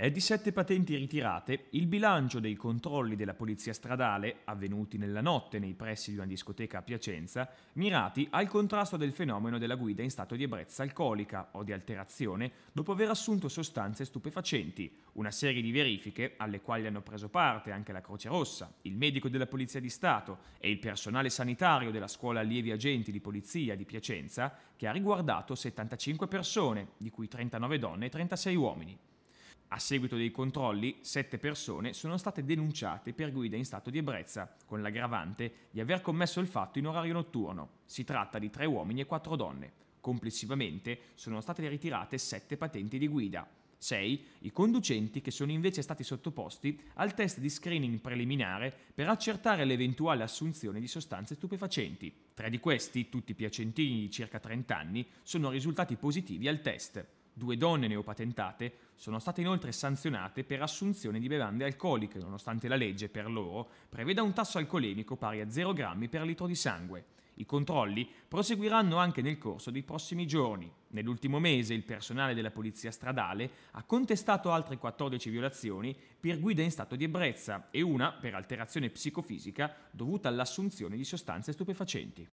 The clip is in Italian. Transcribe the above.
è di sette patenti ritirate, il bilancio dei controlli della polizia stradale, avvenuti nella notte nei pressi di una discoteca a Piacenza, mirati al contrasto del fenomeno della guida in stato di ebbrezza alcolica o di alterazione dopo aver assunto sostanze stupefacenti, una serie di verifiche alle quali hanno preso parte anche la Croce Rossa, il medico della Polizia di Stato e il personale sanitario della scuola allievi agenti di polizia di Piacenza, che ha riguardato 75 persone, di cui 39 donne e 36 uomini. A seguito dei controlli, sette persone sono state denunciate per guida in stato di ebbrezza, con l'aggravante di aver commesso il fatto in orario notturno. Si tratta di tre uomini e quattro donne. Complessivamente sono state ritirate sette patenti di guida. 6. I conducenti che sono invece stati sottoposti al test di screening preliminare per accertare l'eventuale assunzione di sostanze stupefacenti. Tre di questi, tutti piacentini di circa 30 anni, sono risultati positivi al test. Due donne neopatentate sono state inoltre sanzionate per assunzione di bevande alcoliche, nonostante la legge per loro preveda un tasso alcolemico pari a 0 grammi per litro di sangue. I controlli proseguiranno anche nel corso dei prossimi giorni. Nell'ultimo mese il personale della polizia stradale ha contestato altre 14 violazioni per guida in stato di ebbrezza e una per alterazione psicofisica dovuta all'assunzione di sostanze stupefacenti.